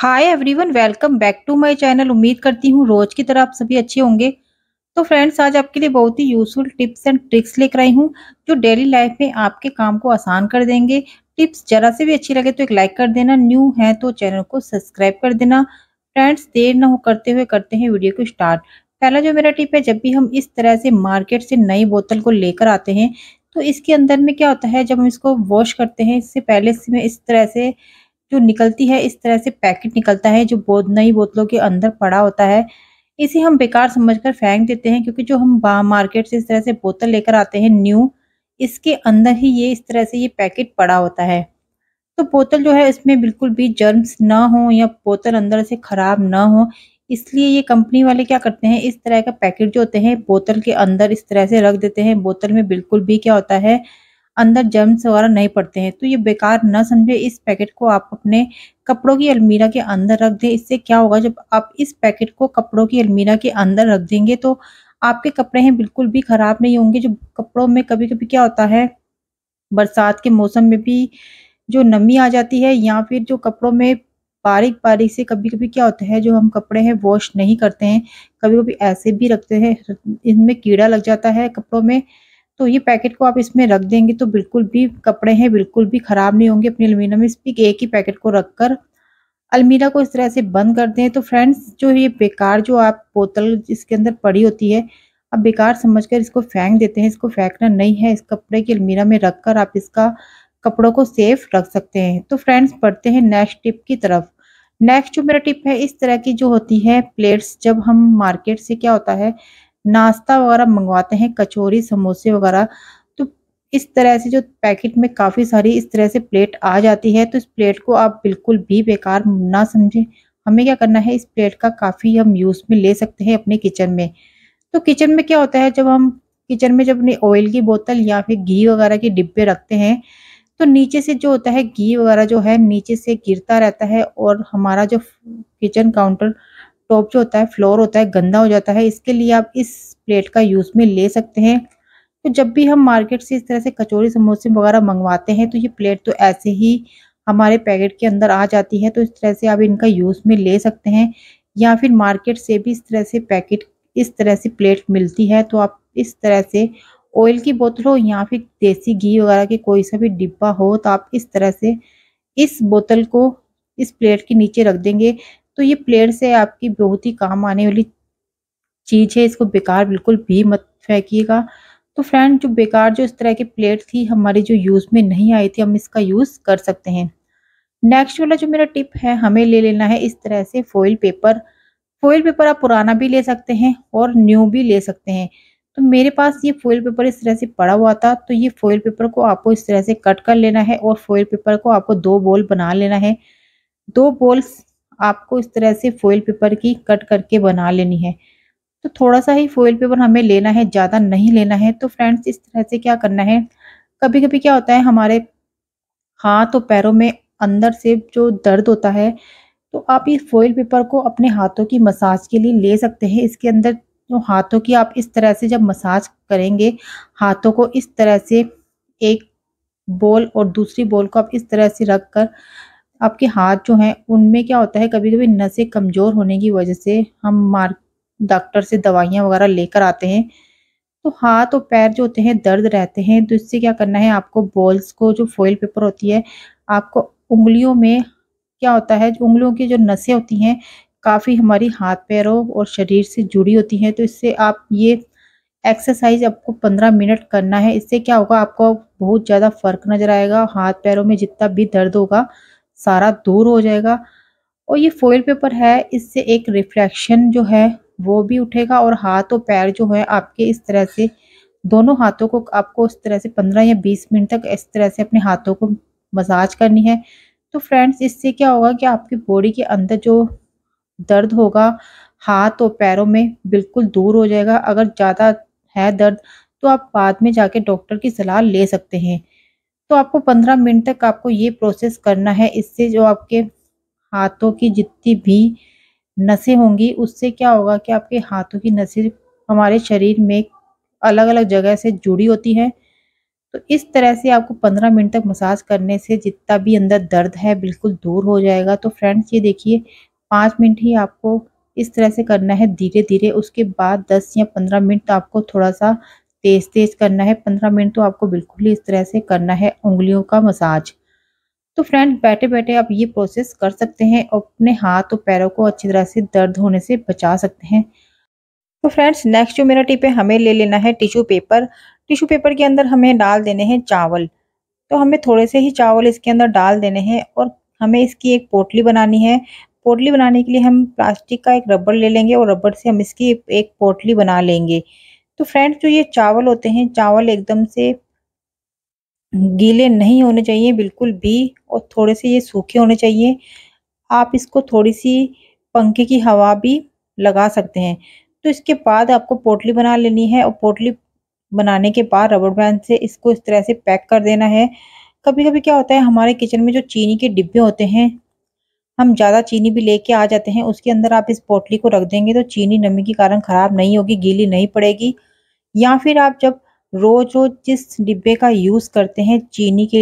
hi everyone welcome back to my channel उम्मीद करती हूँ रोज की तरह आप सभी अच्छे होंगे तो फ्रेंड्स आज आपके लिए बहुत ही यूजफुल टिप्स एंड ट्रिक्स लेकर आई हूँ जो डेली लाइफ में आपके काम को आसान कर देंगे टिप्स जरा से भी अच्छी लगे तो एक लाइक कर देना न्यू है तो चैनल को सब्सक्राइब कर देना फ्रेंड्स देर ना हो करते हुए करते हैं वीडियो को स्टार्ट पहला जो मेरा टिप है जब भी हम इस तरह से मार्केट से नई बोतल को लेकर आते हैं तो इसके अंदर में क्या होता है जब हम इसको वॉश करते हैं इससे पहले इसमें इस तरह से जो निकलती है इस तरह से पैकेट निकलता है जो बोत नई बोतलों के अंदर पड़ा होता है इसे हम बेकार समझकर फेंक देते हैं क्योंकि जो हम मार्केट से इस तरह से बोतल लेकर आते हैं न्यू इसके अंदर ही ये इस तरह से ये पैकेट पड़ा होता है तो बोतल जो है इसमें बिल्कुल भी जर्म्स ना हो या बोतल अंदर से ख़राब ना हो इसलिए ये कंपनी वाले क्या करते हैं इस तरह का पैकेट जो होते हैं बोतल के अंदर इस तरह से रख देते हैं बोतल में बिल्कुल भी क्या होता है अंदर जर्म्स वगैरह नहीं पड़ते हैं तो ये बेकार ना समझे इस पैकेट को आप अपने कपड़ों की अलमीरा के अंदर रख दें इससे क्या होगा जब आप इस पैकेट को कपड़ों की अलमीरा के अंदर रख देंगे तो आपके कपड़े हैं बिल्कुल भी ख़राब नहीं होंगे जो कपड़ों में कभी कभी क्या होता है बरसात के मौसम में भी जो नमी आ जाती है या फिर जो कपड़ों में बारीक बारीक से कभी कभी क्या होता है जो हम कपड़े हैं वॉश नहीं करते हैं कभी कभी ऐसे भी रखते हैं इनमें कीड़ा लग जाता है कपड़ों में तो ये पैकेट को आप इसमें रख देंगे तो बिल्कुल भी कपड़े हैं बिल्कुल भी ख़राब नहीं होंगे अपनी अलमीरा में स्पिक एक ही पैकेट को रख कर अलमीरा को इस तरह से बंद कर दें तो फ्रेंड्स जो ये बेकार जो आप बोतल इसके अंदर पड़ी होती है आप बेकार समझकर इसको फेंक देते हैं इसको फेंकना नहीं है इस कपड़े की अलमीरा में रख कर आप इसका कपड़ों को सेफ रख सकते हैं तो फ्रेंड्स पढ़ते हैं नेक्स्ट टिप की तरफ नेक्स्ट जो मेरा टिप है इस तरह की जो होती है प्लेट्स जब हम मार्केट से क्या होता है नाश्ता वगैरह मंगवाते हैं कचौरी समोसे वगैरह तो इस तरह से जो पैकेट में काफ़ी सारी इस तरह से प्लेट आ जाती है तो इस प्लेट को आप बिल्कुल भी बेकार ना समझें हमें क्या करना है इस प्लेट का काफ़ी हम यूज़ में ले सकते हैं अपने किचन में तो किचन में क्या होता है जब हम किचन में जब अपनी ऑयल की बोतल या फिर घी वगैरह के डिब्बे रखते हैं तो नीचे से जो होता है घी वगैरह जो है नीचे से गिरता रहता है और हमारा जो किचन काउंटर टॉप जो होता है फ्लोर होता है गंदा हो जाता है इसके लिए आप इस प्लेट का यूज़ में ले सकते हैं तो जब भी हम मार्केट से इस तरह से कचौरी समोसे वगैरह मंगवाते हैं तो ये प्लेट तो ऐसे ही हमारे पैकेट के अंदर आ जाती है तो इस तरह से आप इनका यूज़ में ले सकते हैं या फिर मार्केट से भी इस तरह से पैकेट इस तरह से प्लेट मिलती है तो आप इस तरह से ऑयल की बोतल हो या फिर देसी घी वगैरह के कोई सा भी डिब्बा हो तो आप इस तरह से इस बोतल को इस प्लेट के नीचे रख देंगे तो ये प्लेयर से आपकी बहुत ही काम आने वाली चीज़ है इसको बेकार बिल्कुल भी मत फेंकीेगा तो फ्रेंड जो बेकार जो इस तरह की प्लेट थी हमारी जो यूज़ में नहीं आई थी हम इसका यूज़ कर सकते हैं नेक्स्ट वाला जो मेरा टिप है हमें ले लेना है इस तरह से फॉइल पेपर फॉइल पेपर आप पुराना भी ले सकते हैं और न्यू भी ले सकते हैं तो मेरे पास ये फॉइल पेपर इस तरह से पड़ा हुआ था तो ये फॉइल पेपर को आपको इस तरह से कट कर लेना है और फॉइल पेपर को आपको दो बॉल बना लेना है दो बॉल्स आपको इस तरह से फॉइल पेपर की कट करके बना लेनी है तो थोड़ा सा ही फॉइल पेपर हमें लेना है ज़्यादा नहीं लेना है तो फ्रेंड्स इस तरह से क्या करना है कभी कभी क्या होता है हमारे हाथ और पैरों में अंदर से जो दर्द होता है तो आप इस फॉइल पेपर को अपने हाथों की मसाज के लिए ले सकते हैं इसके अंदर जो हाथों की आप इस तरह से जब मसाज करेंगे हाथों को इस तरह से एक बॉल और दूसरी बॉल को आप इस तरह से रख कर आपके हाथ जो हैं उनमें क्या होता है कभी कभी नसें कमज़ोर होने की वजह से हम मार डॉक्टर से दवाइयाँ वगैरह लेकर आते हैं तो हाथ और पैर जो होते हैं दर्द रहते हैं तो इससे क्या करना है आपको बॉल्स को जो फॉइल पेपर होती है आपको उंगलियों में क्या होता है उंगलियों की जो नसें होती हैं काफ़ी हमारी हाथ पैरों और शरीर से जुड़ी होती हैं तो इससे आप ये एक्सरसाइज आपको पंद्रह मिनट करना है इससे क्या होगा आपको बहुत ज़्यादा फर्क नज़र आएगा हाथ पैरों में जितना भी दर्द होगा सारा दूर हो जाएगा और ये फॉइल पेपर है इससे एक रिफ्लेक्शन जो है वो भी उठेगा और हाथ और पैर जो है आपके इस तरह से दोनों हाथों को आपको इस तरह से पंद्रह या बीस मिनट तक इस तरह से अपने हाथों को मसाज करनी है तो फ्रेंड्स इससे क्या होगा कि आपकी बॉडी के अंदर जो दर्द होगा हाथ और पैरों में बिल्कुल दूर हो जाएगा अगर ज़्यादा है दर्द तो आप बाद में जाके डॉक्टर की सलाह ले सकते हैं तो आपको पंद्रह मिनट तक आपको ये प्रोसेस करना है इससे जो आपके हाथों की जितनी भी नसें होंगी उससे क्या होगा कि आपके हाथों की नसें हमारे शरीर में अलग अलग जगह से जुड़ी होती हैं तो इस तरह से आपको 15 मिनट तक मसाज करने से जितना भी अंदर दर्द है बिल्कुल दूर हो जाएगा तो फ्रेंड्स ये देखिए पाँच मिनट ही आपको इस तरह से करना है धीरे धीरे उसके बाद 10 या 15 मिनट आपको थोड़ा सा तेज तेज करना है पंद्रह मिनट तो आपको बिल्कुल ही इस तरह से करना है उंगलियों का मसाज तो फ्रेंड बैठे बैठे आप ये प्रोसेस कर सकते हैं और अपने हाथ और पैरों को अच्छी तरह से दर्द होने से बचा सकते हैं तो फ्रेंड्स नेक्स्ट जो मेरा टिप है हमें ले लेना है टिश्यू पेपर टिश्यू पेपर के अंदर हमें डाल देने हैं चावल तो हमें थोड़े से ही चावल इसके अंदर डाल देने हैं और हमें इसकी एक पोटली बनानी है पोटली बनाने के लिए हम प्लास्टिक का एक रबड़ ले लेंगे और रबड़ से हम इसकी एक पोटली बना लेंगे तो फ्रेंड्स जो ये चावल होते हैं चावल एकदम से गीले नहीं होने चाहिए बिल्कुल भी और थोड़े से ये सूखे होने चाहिए आप इसको थोड़ी सी पंखे की हवा भी लगा सकते हैं तो इसके बाद आपको पोटली बना लेनी है और पोटली बनाने के बाद रबड़ बैंड से इसको इस तरह से पैक कर देना है कभी कभी क्या होता है हमारे किचन में जो चीनी के डिब्बे होते हैं हम ज़्यादा चीनी भी लेके आ जाते हैं उसके अंदर आप इस पोटली को रख देंगे तो चीनी नमी के कारण ख़राब नहीं होगी गीली नहीं पड़ेगी या फिर आप जब रोज रोज जिस डिब्बे का यूज़ करते हैं चीनी के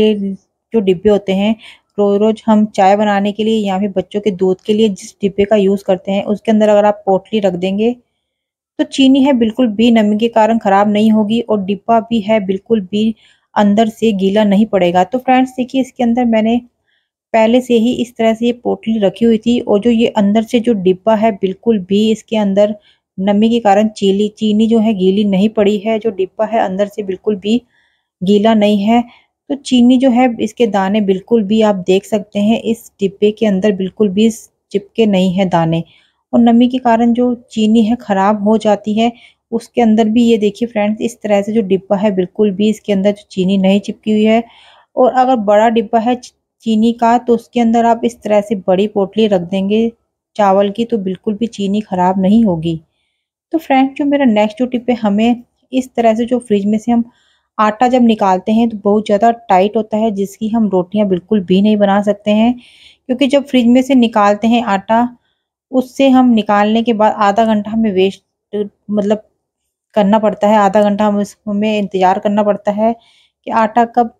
जो डिब्बे होते हैं रोज रोज हम चाय बनाने के लिए या फिर बच्चों के दूध के लिए जिस डिब्बे का यूज़ करते हैं उसके अंदर अगर आप पोटली रख देंगे तो चीनी है बिल्कुल भी नमी के कारण ख़राब नहीं होगी और डिब्बा भी है बिल्कुल भी अंदर से गीला नहीं पड़ेगा तो फ्रेंड्स देखिए इसके अंदर मैंने पहले से ही इस तरह से ये पोटली रखी हुई थी और जो ये अंदर से जो डिब्बा है बिल्कुल भी इसके अंदर नमी के कारण चीली चीनी जो है गीली नहीं पड़ी है जो डिब्बा है अंदर से बिल्कुल भी गीला नहीं है तो चीनी जो है इसके दाने बिल्कुल भी आप देख सकते हैं इस डिब्बे के अंदर बिल्कुल भी चिपके नहीं है दाने और नमी के कारण जो चीनी है ख़राब हो जाती है उसके अंदर भी ये देखिए फ्रेंड्स इस तरह से जो डिब्बा है बिल्कुल भी इसके अंदर जो चीनी नहीं चिपकी हुई है और अगर बड़ा डिब्बा है चीनी का तो उसके अंदर आप इस तरह से बड़ी पोटली रख देंगे चावल की तो बिल्कुल भी चीनी ख़राब नहीं होगी तो फ्रेंड्स जो मेरा नेक्स्ट जो टिप है हमें इस तरह से जो फ्रिज में से हम आटा जब निकालते हैं तो बहुत ज़्यादा टाइट होता है जिसकी हम रोटियां बिल्कुल भी नहीं बना सकते हैं क्योंकि जब फ्रिज में से निकालते हैं आटा उससे हम निकालने के बाद आधा घंटा हमें वेस्ट मतलब करना पड़ता है आधा घंटा हम हमें इंतज़ार करना पड़ता है कि आटा कब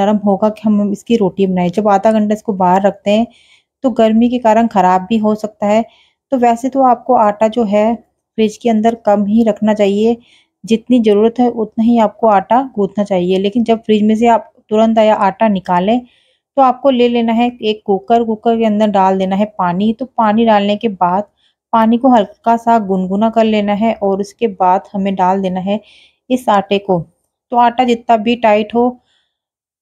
नरम होगा कि हम इसकी रोटी बनाएं जब आधा घंटा इसको बाहर रखते हैं तो गर्मी के कारण ख़राब भी हो सकता है तो वैसे तो आपको आटा जो है फ्रिज के अंदर कम ही रखना चाहिए जितनी ज़रूरत है उतना ही आपको आटा गूंथना चाहिए लेकिन जब फ्रिज में से आप तुरंत आया आटा निकालें तो आपको ले लेना है एक कुकर कुकर के अंदर डाल देना है पानी तो पानी डालने के बाद पानी को हल्का सा गुनगुना कर लेना है और उसके बाद हमें डाल देना है इस आटे को तो आटा जितना भी टाइट हो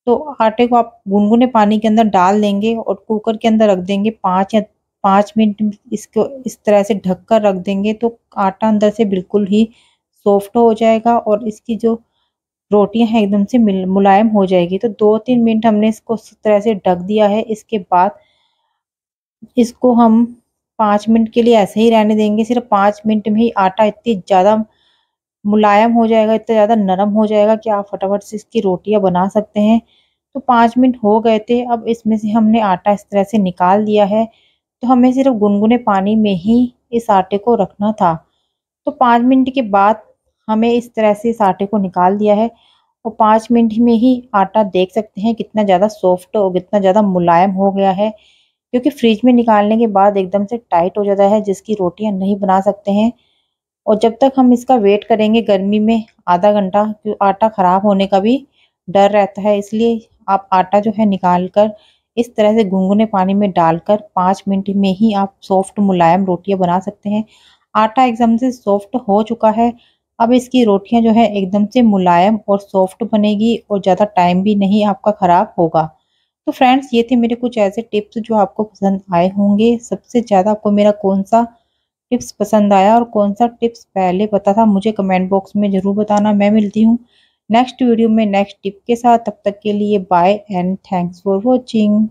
तो आटे को आप गुनगुने पानी के अंदर डाल देंगे और कुकर के अंदर रख देंगे पाँच या पाँच मिनट इसको इस तरह से ढक कर रख देंगे तो आटा अंदर से बिल्कुल ही सॉफ्ट हो जाएगा और इसकी जो रोटियां हैं एकदम से मुलायम हो जाएगी तो दो तीन मिनट हमने इसको इस तरह से ढक दिया है इसके बाद इसको हम पाँच मिनट के लिए ऐसे ही रहने देंगे सिर्फ पाँच मिनट में ही आटा इतनी ज़्यादा मुलायम हो जाएगा इतना ज़्यादा नरम हो जाएगा कि आप फटाफट से इसकी रोटियां बना सकते हैं तो पाँच मिनट हो गए थे अब इसमें से हमने आटा इस तरह से निकाल दिया है तो हमें सिर्फ गुनगुने पानी में ही इस आटे को रखना था तो पाँच मिनट के बाद हमें इस तरह से इस आटे को निकाल दिया है और पाँच मिनट में ही आटा देख सकते हैं कितना ज़्यादा सॉफ्ट और कितना ज़्यादा मुलायम हो गया है क्योंकि फ्रिज में निकालने के बाद एकदम से टाइट हो जाता है जिसकी रोटियां नहीं बना सकते हैं और जब तक हम इसका वेट करेंगे गर्मी में आधा घंटा तो आटा ख़राब होने का भी डर रहता है इसलिए आप आटा जो है निकाल कर इस तरह से गुनगुने पानी में डालकर पाँच मिनट में ही आप सॉफ्ट मुलायम रोटियां बना सकते हैं आटा एकदम से सॉफ्ट हो चुका है अब इसकी रोटियां जो है एकदम से मुलायम और सॉफ्ट बनेगी और ज़्यादा टाइम भी नहीं आपका ख़राब होगा तो फ्रेंड्स ये थे मेरे कुछ ऐसे टिप्स जो आपको पसंद आए होंगे सबसे ज़्यादा आपको मेरा कौन सा टिप्स पसंद आया और कौन सा टिप्स पहले पता था मुझे कमेंट बॉक्स में ज़रूर बताना मैं मिलती हूँ नेक्स्ट वीडियो में नेक्स्ट टिप के साथ तब तक के लिए bye and thanks for watching